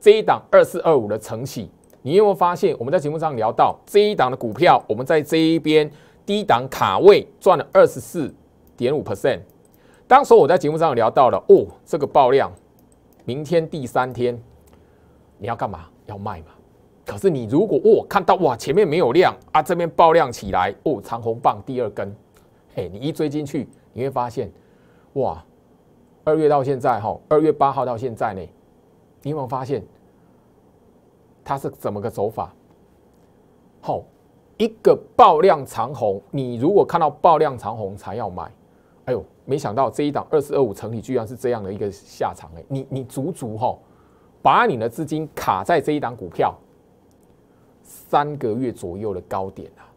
这一档二四二五的晨起，你有没有发现？我们在节目上聊到这一档的股票，我们在这一边低档卡位赚了二十四点五 percent。当时我在节目上聊到了哦，这个爆量，明天第三天你要干嘛？要卖吗？可是你如果哦看到哇，前面没有量啊，这边爆量起来哦，长红棒第二根，嘿，你一追进去，你会发现哇，二月到现在哈，二月八号到现在呢。你有没有发现，它是怎么个走法？好，一个爆量长红，你如果看到爆量长红才要买。哎呦，没想到这一档二四二五成体居然是这样的一个下场哎！你你足足哈，把你的资金卡在这一档股票三个月左右的高点啊。